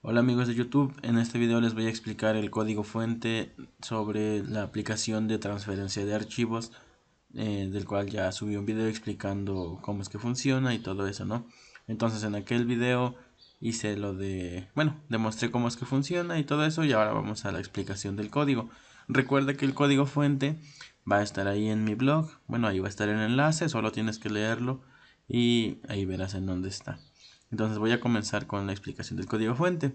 Hola amigos de YouTube, en este video les voy a explicar el código fuente sobre la aplicación de transferencia de archivos eh, del cual ya subí un video explicando cómo es que funciona y todo eso, ¿no? Entonces en aquel video hice lo de, bueno, demostré cómo es que funciona y todo eso y ahora vamos a la explicación del código. Recuerda que el código fuente va a estar ahí en mi blog, bueno ahí va a estar el enlace, solo tienes que leerlo y ahí verás en dónde está. Entonces voy a comenzar con la explicación del código fuente.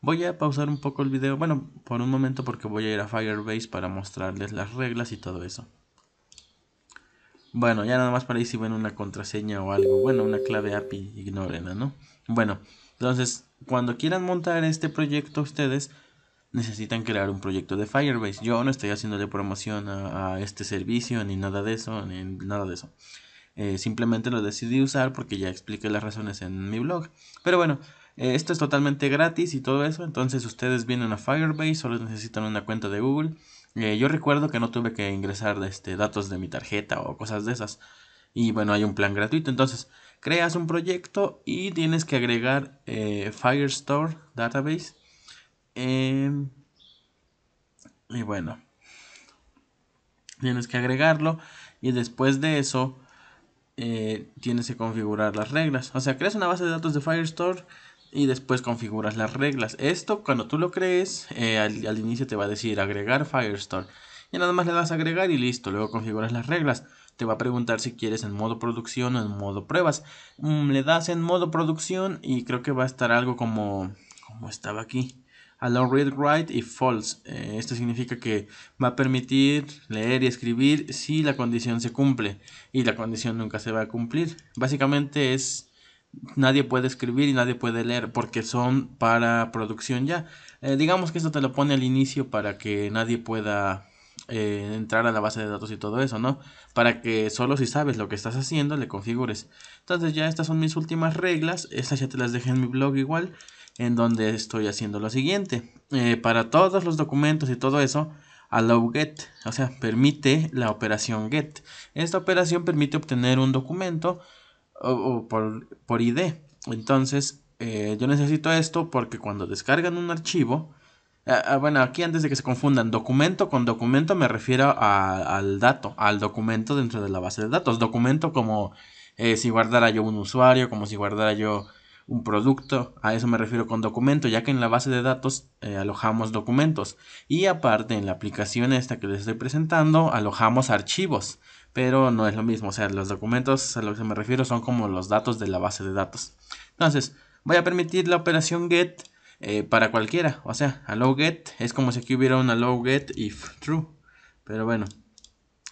Voy a pausar un poco el video, bueno, por un momento porque voy a ir a Firebase para mostrarles las reglas y todo eso. Bueno, ya nada más para ahí si ven una contraseña o algo, bueno, una clave API, ignórenla, ¿no? Bueno, entonces, cuando quieran montar este proyecto ustedes, necesitan crear un proyecto de Firebase. Yo no estoy haciéndole promoción a, a este servicio, ni nada de eso, ni nada de eso. Eh, simplemente lo decidí usar porque ya expliqué las razones en mi blog. Pero bueno, eh, esto es totalmente gratis y todo eso. Entonces ustedes vienen a Firebase, solo necesitan una cuenta de Google. Eh, yo recuerdo que no tuve que ingresar este, datos de mi tarjeta o cosas de esas. Y bueno, hay un plan gratuito. Entonces, creas un proyecto y tienes que agregar Firestore Database. Em, y bueno, tienes que agregarlo. Y después de eso, eh, tienes que configurar las reglas. O sea, creas una base de datos de Firestore y después configuras las reglas. Esto cuando tú lo crees, eh, al, inicio te va a decir agregar Firestore. Y nada más le das a agregar y listo, luego configuras las reglas. Te va a preguntar si quieres en modo producción o en modo pruebas. Mm, le das en modo producción y creo que va a estar algo como, como estaba aquí. Allow Read, Write y False. Eh, esto significa que va a permitir leer y escribir si la condición se cumple y la condición nunca se va a cumplir. Básicamente es nadie puede escribir y nadie puede leer porque son para producción ya. Eh, digamos que esto te lo pone al inicio para que nadie pueda eh, entrar a la base de datos y todo eso, ¿no? Para que solo si sabes lo que estás haciendo le configures. Entonces ya estas son mis últimas reglas. Estas ya te las dejé en mi blog igual en donde estoy haciendo lo siguiente. Eh, para todos los documentos y todo eso, allow get, o sea, permite la operación get. Esta operación permite obtener un documento por, por, ID. Entonces, eh, yo necesito esto porque cuando descargan un archivo, ah, ah, bueno, aquí antes de que se confundan, documento con documento me refiero al dato, al documento dentro de la base de datos. Documento como eh, si guardara yo un usuario, como si guardara yo un producto. A eso me refiero con documento, ya que en la base de datos eh, alojamos documentos. Y aparte, en la aplicación esta que les estoy presentando, alojamos archivos. Pero no es lo mismo, o sea, los documentos a los que me refiero son como los datos de la base de datos. Entonces, voy a permitir la operación get eh, para cualquiera. O sea, allow get es como si aquí hubiera un allow get if true. Pero bueno,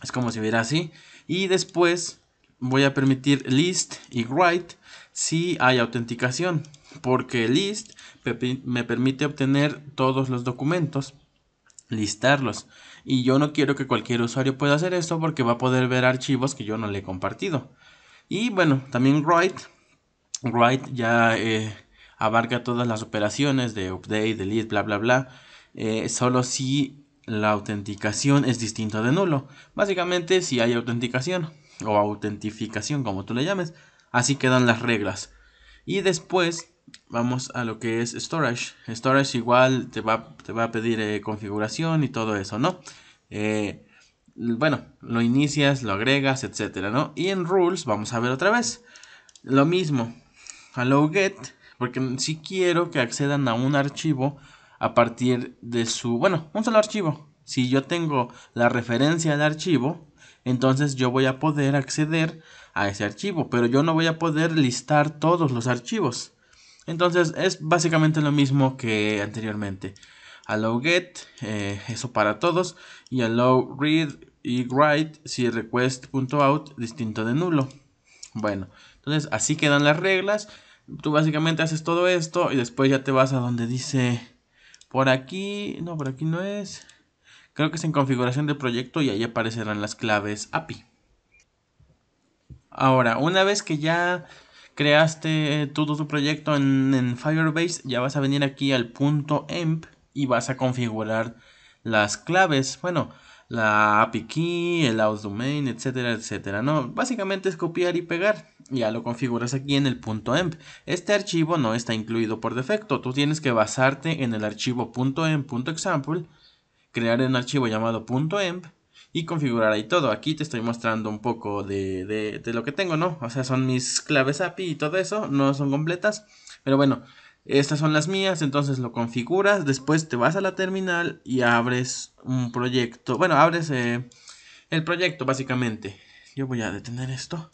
es como si hubiera así. Y después voy a permitir list y write si hay autenticación, porque list me permite obtener todos los documentos, listarlos. Y yo no quiero que cualquier usuario pueda hacer esto porque va a poder ver archivos que yo no le he compartido. Y bueno, también write. Write ya eh, abarca todas las operaciones de update, delete, bla, bla, bla. Eh, solo si la autenticación es distinta de nulo. Básicamente si hay autenticación o autentificación como tú le llames. Así quedan las reglas. Y después vamos a lo que es storage. Storage igual te va, te va a pedir eh, configuración y todo eso, ¿no? Eh, bueno, lo inicias, lo agregas, etcétera, ¿no? Y en rules vamos a ver otra vez. Lo mismo. Hello get. Porque si quiero que accedan a un archivo a partir de su... Bueno, un solo archivo. Si yo tengo la referencia al archivo, entonces yo voy a poder acceder a ese archivo, pero yo no voy a poder listar todos los archivos. Entonces es básicamente lo mismo que anteriormente. Allow get, eh, eso para todos, y allow read y write si request.out distinto de nulo. Bueno, entonces así quedan las reglas. Tú básicamente haces todo esto y después ya te vas a donde dice por aquí, no, por aquí no es. Creo que es en configuración de proyecto y ahí aparecerán las claves API. Ahora, una vez que ya creaste todo tu proyecto en, Firebase, ya vas a venir aquí al punto .emp y vas a configurar las claves. Bueno, la API key, el house domain, etcétera, etcétera. No, básicamente es copiar y pegar. Ya lo configuras aquí en el punto .emp. Este archivo no está incluido por defecto. Tú tienes que basarte en el archivo .emp.example, crear un archivo llamado .emp y configurar ahí todo. Aquí te estoy mostrando un poco de, lo que tengo, ¿no? O sea, son mis claves API y todo eso, no son completas, pero bueno, estas son las mías, entonces lo configuras, después te vas a la terminal y abres un proyecto, bueno, abres eh, el proyecto básicamente. Yo voy a detener esto.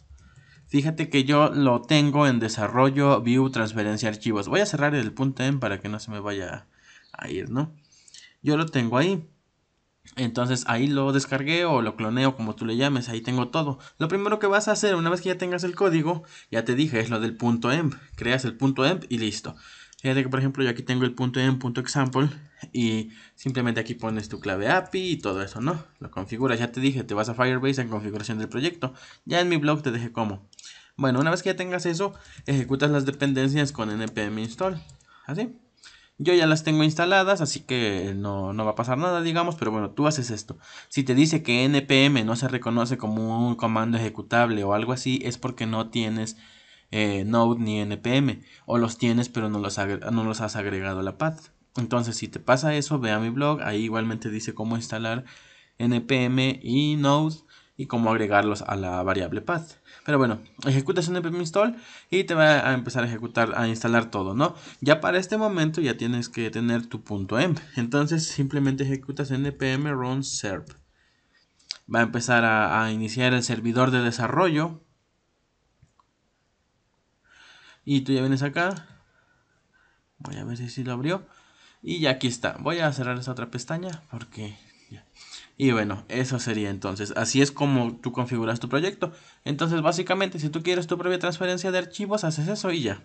Fíjate que yo lo tengo en desarrollo, view, transferencia, archivos. Voy a cerrar el punto en para que no se me vaya a ir, ¿no? Yo lo tengo ahí. Entonces ahí lo descargué o lo cloneo como tú le llames, ahí tengo todo. Lo primero que vas a hacer una vez que ya tengas el código, ya te dije, es lo del punto .emp. Creas el punto y listo. Fíjate que por ejemplo yo aquí tengo el punto y simplemente aquí pones tu clave API y todo eso, ¿no? Lo configuras, ya te dije, te vas a Firebase en configuración del proyecto. Ya en mi blog te dejé cómo. Bueno, una vez que ya tengas eso, ejecutas las dependencias con npm install. Así. Yo ya las tengo instaladas, así que no, no va a pasar nada, digamos, pero bueno, tú haces esto. Si te dice que npm no se reconoce como un comando ejecutable o algo así, es porque no tienes eh, Node ni npm, o los tienes pero no los, no los has agregado a la path. Entonces, si te pasa eso, ve a mi blog, ahí igualmente dice cómo instalar npm y Node y cómo agregarlos a la variable path. Pero bueno, ejecutas npm install y te va a empezar a ejecutar, a instalar todo, ¿no? Ya para este momento ya tienes que tener tu punto .env. Entonces simplemente ejecutas npm run serve. Va a empezar a, iniciar el servidor de desarrollo. Y tú ya vienes acá. Voy a ver si lo abrió. Y ya aquí está. Voy a cerrar esa otra pestaña porque y bueno, eso sería entonces. Así es como tú configuras tu proyecto. Entonces, básicamente, si tú quieres tu propia transferencia de archivos, haces eso y ya.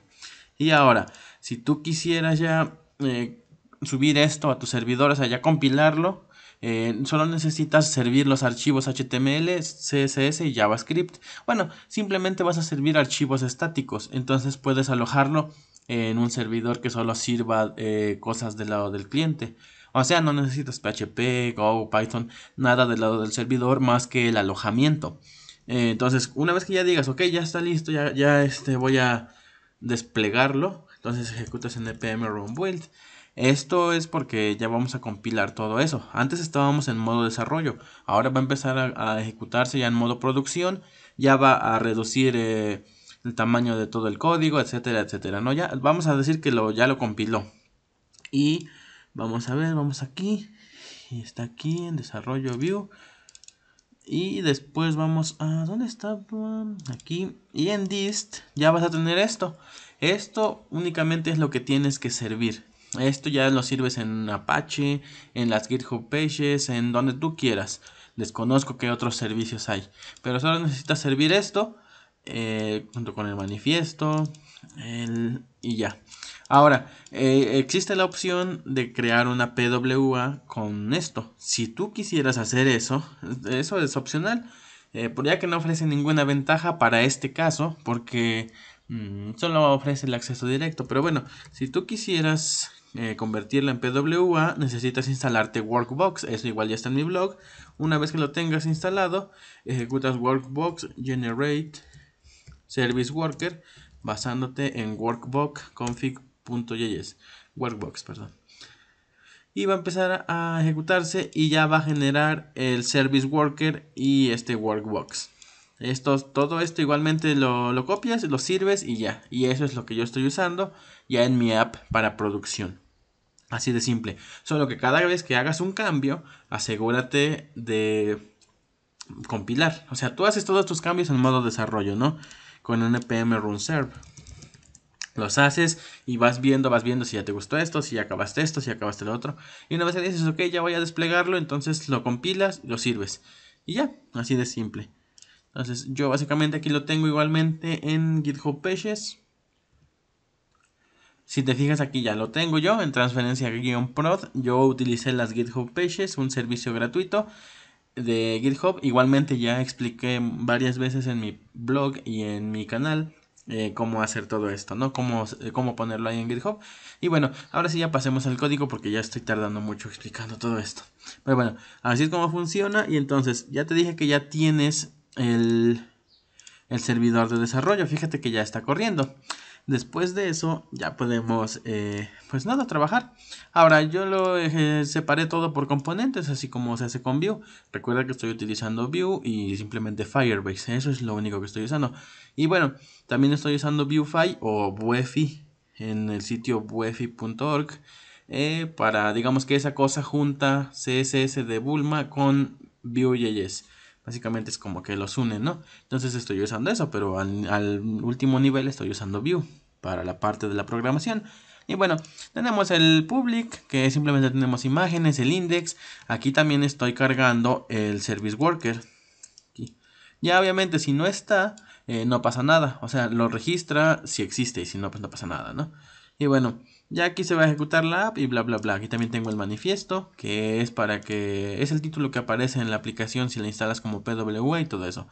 Y ahora, si tú quisieras ya eh, subir esto a tu servidor, o sea, ya compilarlo, eh, solo necesitas servir los archivos HTML, CSS y JavaScript. Bueno, simplemente vas a servir archivos estáticos, entonces puedes alojarlo en un servidor que solo sirva eh, cosas del lado del cliente. O sea, no necesitas PHP, Go, Python, nada del lado del servidor más que el alojamiento. Eh, entonces, una vez que ya digas, ok, ya está listo, ya, ya este, voy a desplegarlo. Entonces ejecutas npm run build. Esto es porque ya vamos a compilar todo eso. Antes estábamos en modo desarrollo. Ahora va a empezar a, ejecutarse ya en modo producción. Ya va a reducir eh, el tamaño de todo el código, etcétera, etcétera. ¿no? Ya, vamos a decir que lo, ya lo compiló. Y Vamos a ver, vamos aquí. Y está aquí en desarrollo view. Y después vamos a... ¿Dónde está? Aquí. Y en dist ya vas a tener esto. Esto únicamente es lo que tienes que servir. Esto ya lo sirves en Apache, en las GitHub Pages, en donde tú quieras. Desconozco que otros servicios hay. Pero solo necesitas servir esto eh, junto con el manifiesto y ya. Ahora, eh, existe la opción de crear una PWA con esto. Si tú quisieras hacer eso, eso es opcional. Eh, por ya que no ofrece ninguna ventaja para este caso, porque mm, solo ofrece el acceso directo. Pero bueno, si tú quisieras convertirla en PWA, necesitas instalarte Workbox. Eso igual ya está en mi blog. Una vez que lo tengas instalado, ejecutas Workbox Generate Service Worker basándote en workbox config.js. Workbox, perdón. Y va a empezar a ejecutarse y ya va a generar el Service Worker y este Workbox. Esto, todo esto igualmente lo, lo copias, lo sirves y ya. Y eso es lo que yo estoy usando ya en mi app para producción. Así de simple. Solo que cada vez que hagas un cambio, asegúrate de compilar. O sea, tú haces todos tus cambios en modo desarrollo, ¿no? con npm run serve. Los haces y vas viendo, vas viendo si ya te gustó esto, si ya acabaste esto, si acabaste lo otro. Y una vez que dices, ok, ya voy a desplegarlo, entonces lo compilas, lo sirves. Y ya, así de simple. Entonces yo básicamente aquí lo tengo igualmente en GitHub Pages. Si te fijas aquí ya lo tengo yo en transferencia-prod. Yo utilicé las GitHub Pages, un servicio gratuito de GitHub. Igualmente ya expliqué varias veces en mi blog y en mi canal eh, cómo hacer todo esto, ¿no? Cómo, eh, cómo ponerlo ahí en GitHub. Y bueno, ahora sí ya pasemos al código porque ya estoy tardando mucho explicando todo esto. Pero bueno, así es como funciona. Y entonces, ya te dije que ya tienes el, el servidor de desarrollo. Fíjate que ya está corriendo. Después de eso ya podemos, eh, pues nada, trabajar. Ahora yo lo eh, separé todo por componentes, así como se hace con Vue. Recuerda que estoy utilizando Vue y simplemente Firebase, eso es lo único que estoy usando. Y bueno, también estoy usando Vuefy o Buefi en el sitio buefi.org. Eh, para digamos que esa cosa junta CSS de Bulma con Vue.js. Básicamente es como que los unen, ¿no? Entonces estoy usando eso, pero al, último nivel estoy usando view. para la parte de la programación. Y bueno, tenemos el public, que simplemente tenemos imágenes, el index. Aquí también estoy cargando el service worker. Ya obviamente si no está, eh, no pasa nada. O sea, lo registra si existe y si no, pues no pasa nada, ¿no? Y bueno, ya aquí se va a ejecutar la app y bla bla bla. Aquí también tengo el manifiesto, que es para que es el título que aparece en la aplicación si la instalas como PWA y todo eso.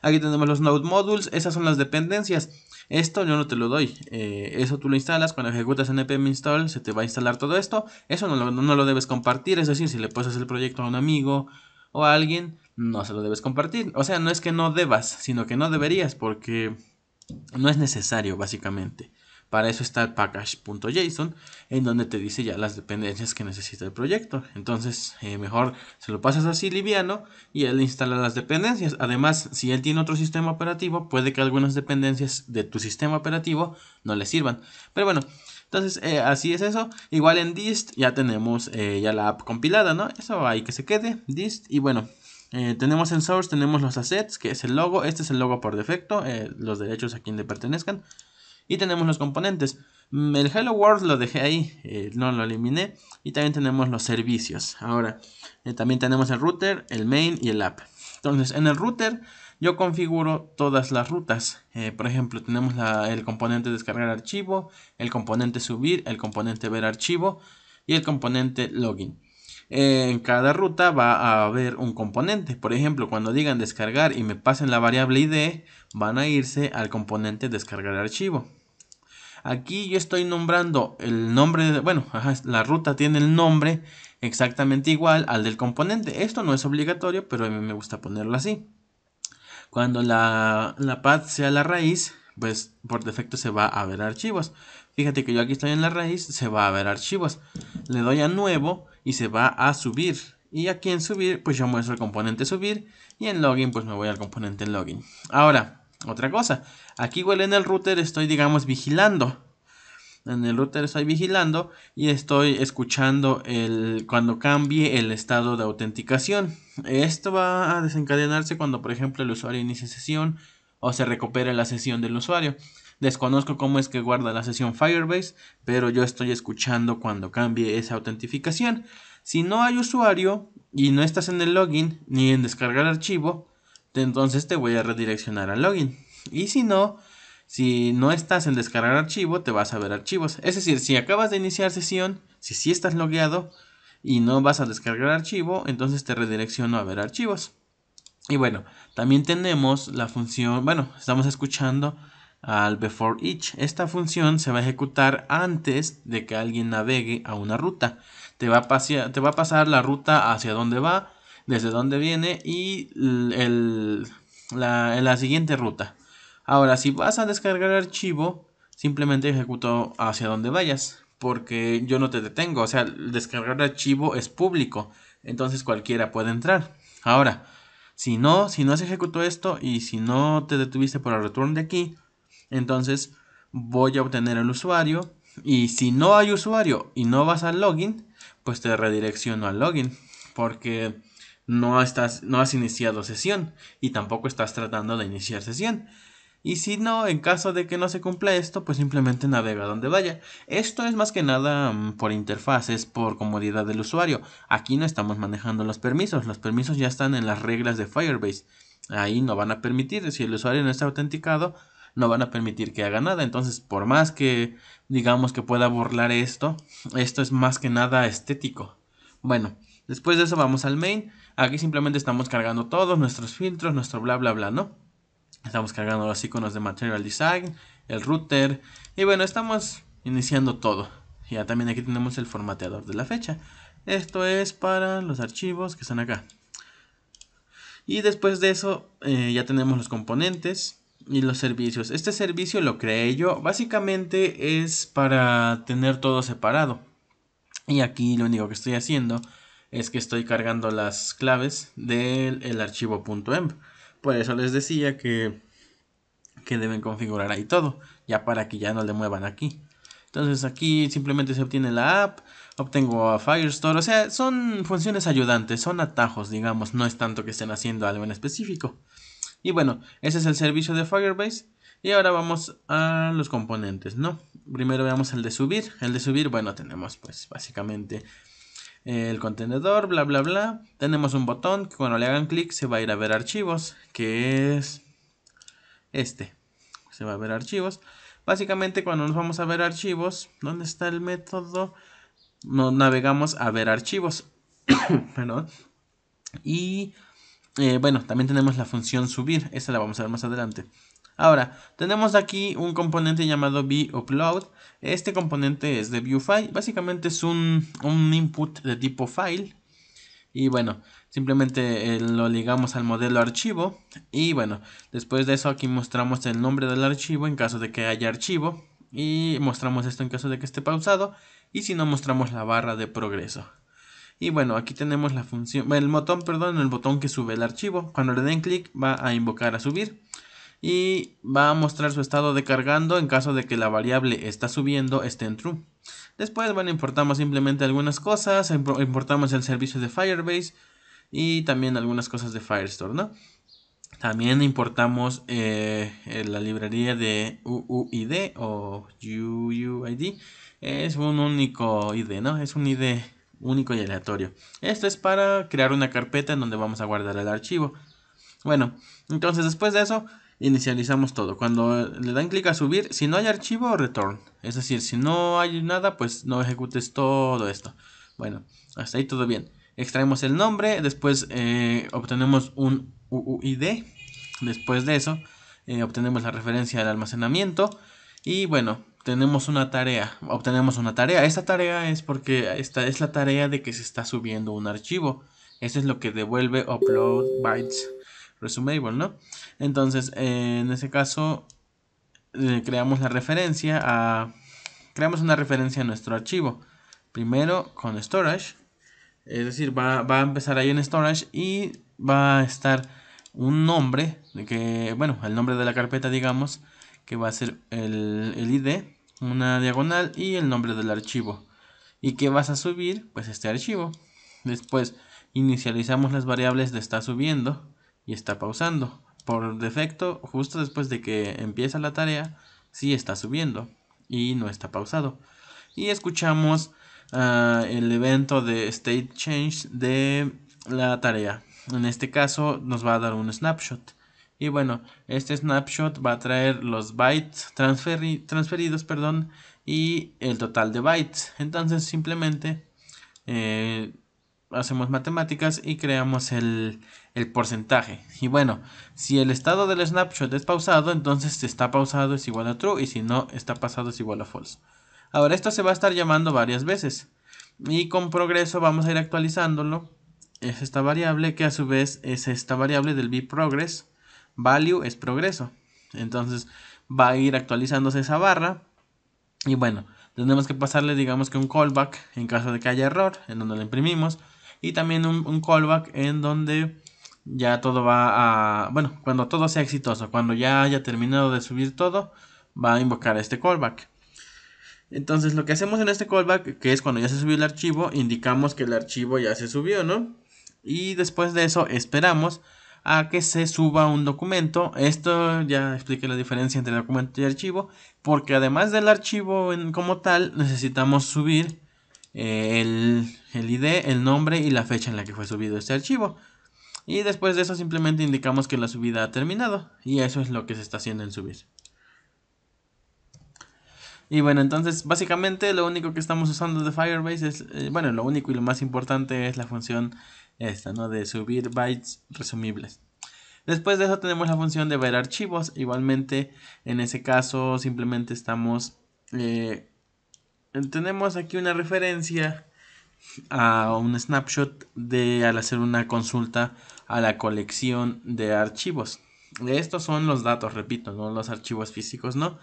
Aquí tenemos los node modules, esas son las dependencias. Esto yo no te lo doy, eh, eso tú lo instalas, cuando ejecutas npm install se te va a instalar todo esto. Eso no lo, no lo debes compartir, es decir, si le pasas el proyecto a un amigo o a alguien, no se lo debes compartir. O sea, no es que no debas, sino que no deberías porque no es necesario básicamente. Para eso está el package.json, en donde te dice ya las dependencias que necesita el proyecto. Entonces, eh, mejor se lo pasas así liviano y él instala las dependencias. Además, si él tiene otro sistema operativo, puede que algunas dependencias de tu sistema operativo no le sirvan. Pero bueno, entonces, eh, así es eso. Igual en dist ya tenemos eh, ya la app compilada, ¿no? Eso hay que se quede, dist. Y bueno, tenemos en source, tenemos los assets, que es el logo. Este es el logo por defecto, los derechos a quien le pertenezcan. Y tenemos los componentes. Mm, el Hello World lo dejé ahí, eh, no lo eliminé. Y también tenemos los servicios. Ahora, eh, también tenemos el router, el main y el app. Entonces, en el router yo configuro todas las rutas. Eh, por ejemplo, tenemos el componente descargar archivo, el componente subir, el componente ver archivo y el componente login. En cada ruta va a haber un componente. Por ejemplo, cuando digan descargar y me pasen la variable ID, van a irse al componente descargar archivo. Aquí yo estoy nombrando el nombre, de, bueno, la ruta tiene el nombre exactamente igual al del componente. Esto no es obligatorio, pero a mí me gusta ponerlo así. Cuando la, la path sea la raíz, pues por defecto se va a ver archivos. Fíjate que yo aquí estoy en la raíz, se va a ver archivos. Le doy a nuevo y se va a subir. Y aquí en subir, pues yo muestro el componente subir. Y en login, pues me voy al componente login. Ahora, otra cosa. Aquí igual en el router estoy, digamos, vigilando. En el router estoy vigilando y estoy escuchando el, cuando cambie el estado de autenticación. Esto va a desencadenarse cuando, por ejemplo, el usuario inicie sesión o se recupere la sesión del usuario. Desconozco cómo es que guarda la sesión Firebase, pero yo estoy escuchando cuando cambie esa autentificación. Si no hay usuario y no estás en el login ni en descargar archivo, entonces te voy a redireccionar al login. Y si no, si no estás en descargar archivo, te vas a ver archivos. Es decir, si acabas de iniciar sesión, si si estás logueado y no vas a descargar archivo, entonces te redirecciono a ver archivos. Y bueno, también tenemos la función, bueno, estamos escuchando al before each. Esta función se va a ejecutar antes de que alguien navegue a una ruta. Te va a, te va a pasar la ruta hacia dónde va, desde dónde viene y la, siguiente ruta. Ahora, si vas a descargar archivo, simplemente ejecuto hacia donde vayas, porque yo no te detengo, o sea, descargar archivo es público, entonces cualquiera puede entrar. Ahora, si no, si no se ejecutó esto y si no te detuviste por el return de aquí, entonces voy a obtener el usuario y si no hay usuario y no vas al login, pues te redirecciono al login, porque no, estás, no has iniciado sesión y tampoco estás tratando de iniciar sesión. Y si no, en caso de que no se cumpla esto, pues simplemente navega donde vaya. Esto es más que nada mm, por interfaz, es por comodidad del usuario. Aquí no estamos manejando los permisos, los permisos ya están en las reglas de Firebase. Ahí no van a permitir, si el usuario no está autenticado, no van a permitir que haga nada. Entonces, por más que digamos que pueda burlar esto, esto es más que nada estético. Bueno, después de eso vamos al main. Aquí simplemente estamos cargando todos nuestros filtros, nuestro bla bla bla, ¿no? Estamos cargando los iconos de Material Design, el router y bueno, estamos iniciando todo. Ya también aquí tenemos el formateador de la fecha. Esto es para los archivos que están acá. Y después de eso eh, ya tenemos los componentes y los servicios. Este servicio lo creé yo. Básicamente es para tener todo separado. Y aquí lo único que estoy haciendo es que estoy cargando las claves del el archivo .env. Em. Por eso les decía que, que deben configurar ahí todo, ya para que ya no le muevan aquí. Entonces aquí simplemente se obtiene la app, obtengo a Firestore, o sea, son funciones ayudantes, son atajos, digamos, no es tanto que estén haciendo algo en específico. Y bueno, ese es el servicio de Firebase. Y ahora vamos a los componentes, ¿no? Primero veamos el de subir. El de subir, bueno, tenemos pues básicamente el contenedor, bla, bla, bla. Tenemos un botón que cuando le hagan clic se va a ir a ver archivos, que es este. Se va a ver archivos. Básicamente cuando nos vamos a ver archivos, ¿dónde está el método? Nos navegamos a ver archivos. Perdón. Y eh, bueno, también tenemos la función subir. Esa la vamos a ver más adelante. Ahora, tenemos aquí un componente llamado VUpload. Este componente es de viewFile. Básicamente es un, input de tipo file. Y bueno, simplemente eh, lo ligamos al modelo archivo. Y bueno, después de eso aquí mostramos el nombre del archivo en caso de que haya archivo. Y mostramos esto en caso de que esté pausado. Y si no, mostramos la barra de progreso. Y bueno, aquí tenemos la función, el botón, perdón, el botón que sube el archivo. Cuando le den clic va a invocar a subir y va a mostrar su estado de cargando en caso de que la variable está subiendo esté en true. Después, bueno, importamos simplemente algunas cosas, importamos el servicio de Firebase y también algunas cosas de Firestore, ¿no? También importamos eh, eh, la librería de UUID o UUID. Es un único ID, ¿no? Es un ID único y aleatorio. Esto es para crear una carpeta en donde vamos a guardar el archivo. Bueno, entonces después de eso inicializamos todo. Cuando le dan clic a subir, si no hay archivo, return. Es decir, si no hay nada, pues no ejecutes todo esto. Bueno, hasta ahí todo bien. Extraemos el nombre, después eh, obtenemos un UUID. Después de eso, eh, obtenemos la referencia al almacenamiento. Y bueno, tenemos una tarea, obtenemos una tarea. Esta tarea es porque esta es la tarea de que se está subiendo un archivo. Eso es lo que devuelve upload bytes resumable, ¿no? Entonces, eh, en ese caso, eh, creamos la referencia a... Creamos una referencia a nuestro archivo. Primero con storage. Es decir, va, a empezar ahí en storage y va a estar un nombre, que, bueno, el nombre de la carpeta, digamos, que va a ser el, el ID, una diagonal y el nombre del archivo. ¿Y que vas a subir? Pues este archivo. Después inicializamos las variables de está subiendo y está pausando. Por defecto, justo después de que empieza la tarea, sí está subiendo y no está pausado. Y escuchamos ah, el evento de state change de la tarea. En este caso nos va a dar un snapshot. Y bueno, este snapshot va a traer los bytes transferidos perdón, y el total de bytes. Entonces simplemente eh, hacemos matemáticas y creamos el, porcentaje. Y bueno, si el estado del snapshot es pausado, entonces está pausado es igual a true y si no está pasado es igual a false. Ahora esto se va a estar llamando varias veces y con progreso vamos a ir actualizándolo. Es esta variable que a su vez es esta variable del progress Value es progreso. Entonces va a ir actualizándose esa barra y bueno, tenemos que pasarle digamos que un callback en caso de que haya error en donde lo imprimimos y también un, callback en donde ya todo va a... Bueno, cuando todo sea exitoso, cuando ya haya terminado de subir todo, va a invocar este callback. Entonces lo que hacemos en este callback, que es cuando ya se subió el archivo, indicamos que el archivo ya se subió, ¿no? Y después de eso esperamos a que se suba un documento. Esto ya explique la diferencia entre documento y archivo, porque además del archivo en, como tal, necesitamos subir eh, el, el ID, el nombre y la fecha en la que fue subido este archivo. Y después de eso simplemente indicamos que la subida ha terminado. Y eso es lo que se está haciendo en subir. Y bueno, entonces básicamente lo único que estamos usando de Firebase es, eh, bueno, lo único y lo más importante es la función esta, ¿no? De subir bytes resumibles. Después de eso tenemos la función de ver archivos. Igualmente, en ese caso simplemente estamos... Eh, tenemos aquí una referencia a un snapshot de al hacer una consulta a la colección de archivos. Estos son los datos, repito, no los archivos físicos, no.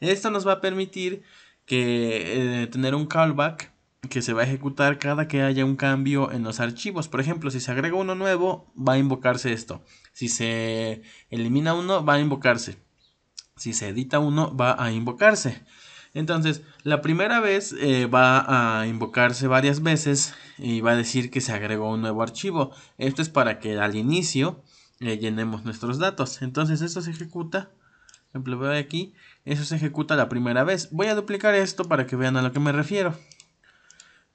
Esto nos va a permitir que eh, tener un callback que se va a ejecutar cada que haya un cambio en los archivos. Por ejemplo, si se agrega uno nuevo, va a invocarse esto. Si se elimina uno, va a invocarse. Si se edita uno, va a invocarse. Entonces, la primera vez eh, va a invocarse varias veces y va a decir que se agregó un nuevo archivo. Esto es para que al inicio eh, llenemos nuestros datos. Entonces, esto se ejecuta. Por ejemplo, veo aquí, eso se ejecuta la primera vez. Voy a duplicar esto para que vean a lo que me refiero.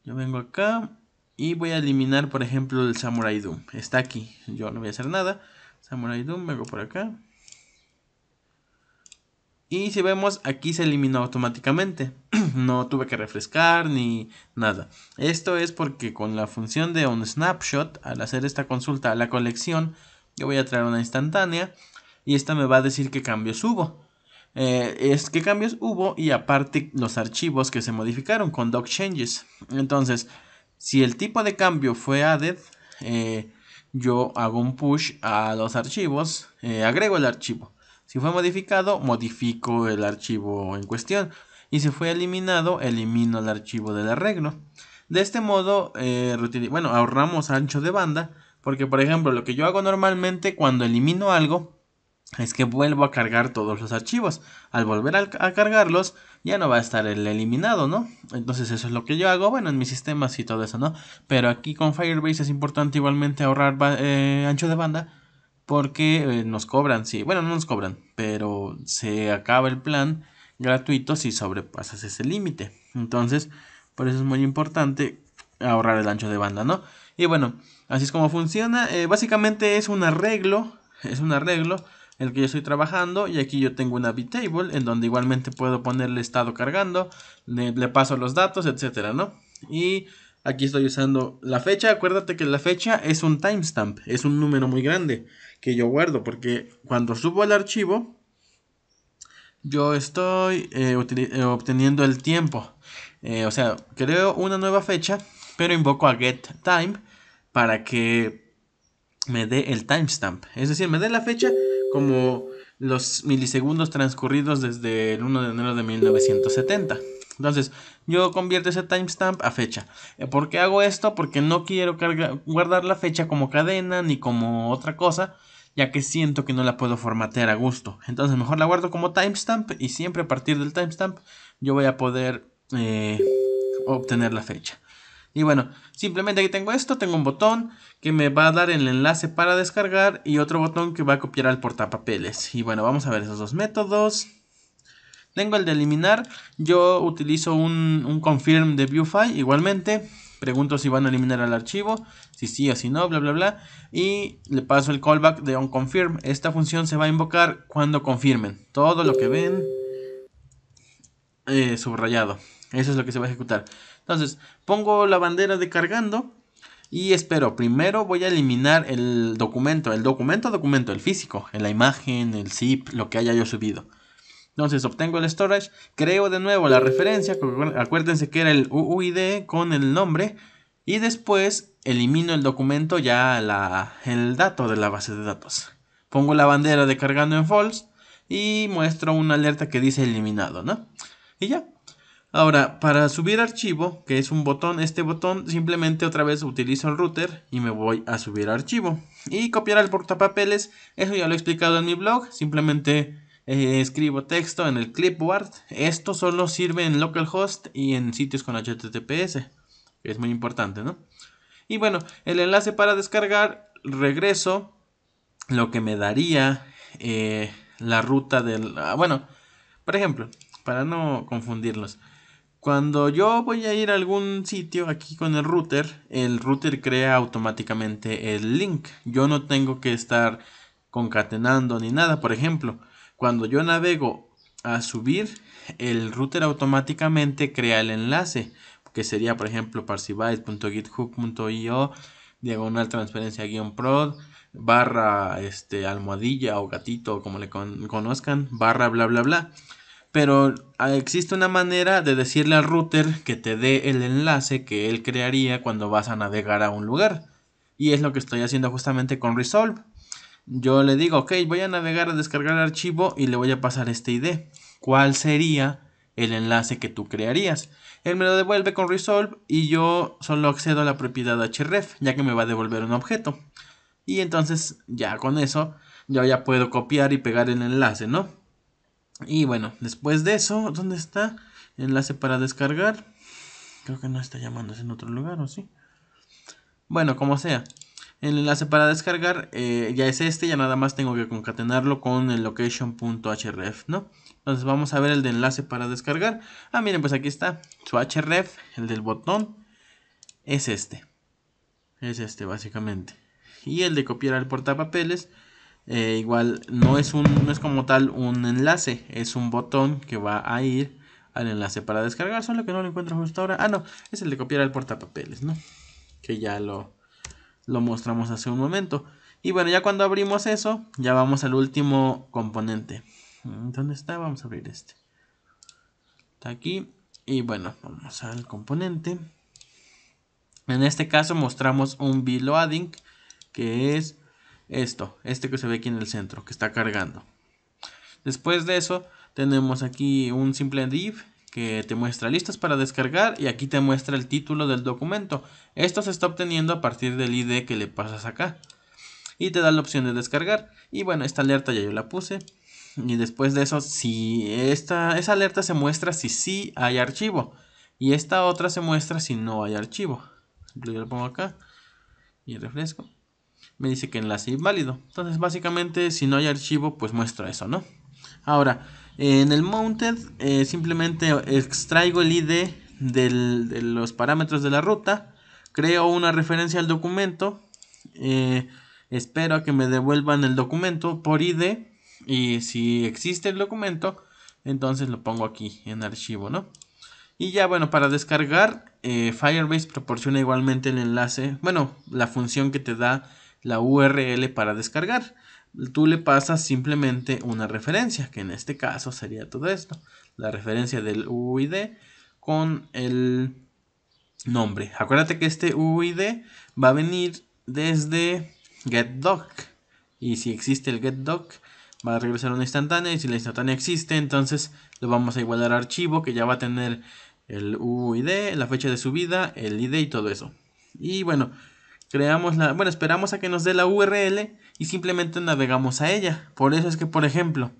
Yo vengo acá y voy a eliminar, por ejemplo, el Samurai Doom. Está aquí, yo no voy a hacer nada. Samurai Doom, vengo por acá. Y si vemos, aquí se eliminó automáticamente. no tuve que refrescar ni nada. Esto es porque con la función de un snapshot, al hacer esta consulta a la colección, yo voy a traer una instantánea y esta me va a decir qué cambios hubo. Eh, es qué cambios hubo y aparte los archivos que se modificaron con doc changes. Entonces, si el tipo de cambio fue added, eh, yo hago un push a los archivos, eh, agrego el archivo. Si fue modificado, modifico el archivo en cuestión. Y si fue eliminado, elimino el archivo del arreglo. De este modo, eh, bueno, ahorramos ancho de banda. Porque, por ejemplo, lo que yo hago normalmente cuando elimino algo es que vuelvo a cargar todos los archivos. Al volver a, cargarlos, ya no va a estar el eliminado, ¿no? Entonces eso es lo que yo hago, bueno, en mis sistemas y todo eso, ¿no? Pero aquí con Firebase es importante igualmente ahorrar eh, ancho de banda porque eh, nos cobran, sí, bueno, no nos cobran, pero se acaba el plan gratuito si sobrepasas ese límite. Entonces, por eso es muy importante ahorrar el ancho de banda, ¿no? Y bueno, así es como funciona. Eh, básicamente es un arreglo, es un arreglo el que yo estoy trabajando y aquí yo tengo una B-Table en donde igualmente puedo ponerle estado cargando, le, le, paso los datos, etcétera, ¿no? Y aquí estoy usando la fecha, acuérdate que la fecha es un timestamp, es un número muy grande que yo guardo, porque cuando subo el archivo, yo estoy eh, eh, obteniendo el tiempo. Eh, o sea, creo una nueva fecha, pero invoco a get time para que me dé el timestamp. Es decir, me dé la fecha como los milisegundos transcurridos desde el 1 de enero de 1970. Entonces, yo convierto ese timestamp a fecha. Eh, ¿Por qué hago esto? Porque no quiero guardar la fecha como cadena ni como otra cosa, ya que siento que no la puedo formatear a gusto. Entonces, mejor la guardo como timestamp y siempre a partir del timestamp yo voy a poder eh, obtener la fecha. Y bueno, simplemente aquí tengo esto, tengo un botón que me va a dar el enlace para descargar y otro botón que va a copiar al portapapeles. Y bueno, vamos a ver esos dos métodos. Tengo el de eliminar. Yo utilizo un, confirm de viewfile igualmente. Pregunto si van a eliminar al archivo, si sí o si no, bla bla bla. Y le paso el callback de un confirm, Esta función se va a invocar cuando confirmen. Todo lo que ven eh, subrayado. Eso es lo que se va a ejecutar. Entonces, pongo la bandera de cargando y espero. Primero voy a eliminar el documento, el documento, documento, el físico, la imagen, el zip, lo que haya yo subido. Entonces obtengo el storage, creo de nuevo la referencia, acuérdense que era el UID con el nombre y después elimino el documento ya la, el dato de la base de datos. Pongo la bandera de cargando en false y muestro una alerta que dice eliminado, ¿no? Y ya. Ahora, para subir archivo, que es un botón, este botón simplemente otra vez utilizo el router y me voy a subir archivo. Y copiar al portapapeles, eso ya lo he explicado en mi blog, simplemente eh, escribo texto en el clipboard. Esto solo sirve en localhost y en sitios con HTTPS. Es muy importante, ¿no? Y bueno, el enlace para descargar, regreso, lo que me daría eh, la ruta del... Ah, bueno, por ejemplo, para no confundirlos. Cuando yo voy a ir a algún sitio aquí con el router, el router crea automáticamente el link. Yo no tengo que estar concatenando ni nada, por ejemplo. Cuando yo navego a subir, el router automáticamente crea el enlace, que sería por ejemplo parsibyte.github.io, diagonal transferencia guión prod barra este almohadilla o gatito como le conozcan barra bla bla bla pero ah, existe una manera de decirle al router que te dé el enlace que él crearía cuando vas a navegar a un lugar y es lo que estoy haciendo justamente con resolve yo le digo, ok, voy a navegar a descargar el archivo y le voy a pasar este ID. ¿Cuál sería el enlace que tú crearías? Él me lo devuelve con Resolve y yo solo accedo a la propiedad href, ya que me va a devolver un objeto. Y entonces ya con eso, yo ya puedo copiar y pegar el enlace, ¿no? Y bueno, después de eso, ¿dónde está? Enlace para descargar. Creo que no está llamando, en otro lugar, ¿o sí? Bueno, como sea. El enlace para descargar eh, ya es este, ya nada más tengo que concatenarlo con el location.href, ¿no? Entonces vamos a ver el de enlace para descargar. Ah, miren, pues aquí está su href, el del botón, es este. Es este, básicamente. Y el de copiar al portapapeles, eh, igual no es, un, no es como tal un enlace, es un botón que va a ir al enlace para descargar, solo que no lo encuentro justo ahora. Ah, no, es el de copiar al portapapeles, ¿no? Que ya lo lo mostramos hace un momento. Y bueno, ya cuando abrimos eso, ya vamos al último componente. Mm, ¿Dónde está? Vamos a abrir este. Está aquí. Y bueno, vamos al componente. En este caso mostramos un V-Loading, que es esto, este que se ve aquí en el centro, que está cargando. Después de eso, tenemos aquí un simple div que te muestra listas para descargar y aquí te muestra el título del documento. Esto se está obteniendo a partir del ID que le pasas acá. Y te da la opción de descargar. Y bueno, esta alerta ya yo la puse. Y después de eso, si esta, esa alerta se muestra si sí hay archivo. Y esta otra se muestra si no hay archivo. Yo lo pongo acá y refresco. Me dice que enlace inválido. Entonces básicamente si no hay archivo pues muestra eso, ¿no? Ahora, en el mounted eh, simplemente extraigo el id de los parámetros de la ruta, creo una referencia al documento, eh, espero a que me devuelvan el documento por id y si existe el documento, entonces lo pongo aquí en archivo, Y ya bueno, para descargar, eh, Firebase proporciona igualmente el enlace, bueno, la función que te da la URL para descargar tú le pasas simplemente una referencia, que en este caso sería todo esto, la referencia del UID con el nombre. Acuérdate que este UID va a venir desde getDoc y si existe el getDoc va a regresar una instantánea y si la instantánea existe entonces lo vamos a igualar a archivo que ya va a tener el UID, la fecha de subida, el ID y todo eso. Y bueno, creamos la, bueno, esperamos a que nos dé la URL y simplemente navegamos a ella. Por eso es que, por ejemplo,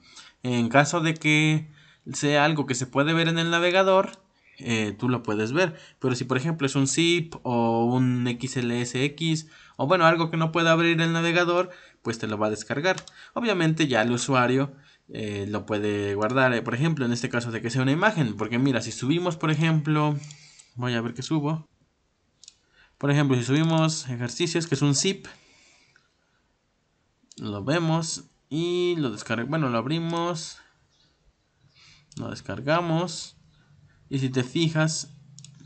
en caso de que sea algo que se puede ver en el navegador, eh, tú lo puedes ver. Pero si por ejemplo es un zip o un XLSX o bueno, algo que no pueda abrir el navegador, pues te lo va a descargar. Obviamente ya el usuario eh, lo puede guardar, eh, por ejemplo, en este caso de que sea una imagen. Porque mira, si subimos, por ejemplo, voy a ver que subo. Por ejemplo, si subimos ejercicios, que es un zip, lo vemos y lo descargamos. Bueno, lo abrimos, lo descargamos. Y si te fijas,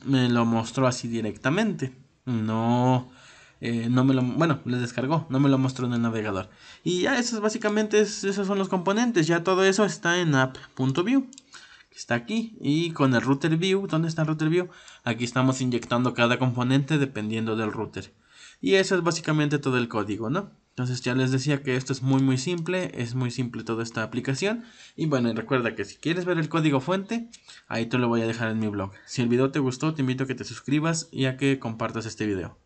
me lo mostró así directamente. No, eh, no me lo, bueno, le descargó, no me lo mostró en el navegador. Y ya esos básicamente esos son los componentes, ya todo eso está en app.view está aquí. Y con el router view, ¿dónde está el router view? Aquí estamos inyectando cada componente dependiendo del router. Y eso es básicamente todo el código, ¿no? Entonces ya les decía que esto es muy muy simple, es muy simple toda esta aplicación. Y bueno, recuerda que si quieres ver el código fuente, ahí te lo voy a dejar en mi blog. Si el video te gustó, te invito a que te suscribas y a que compartas este video.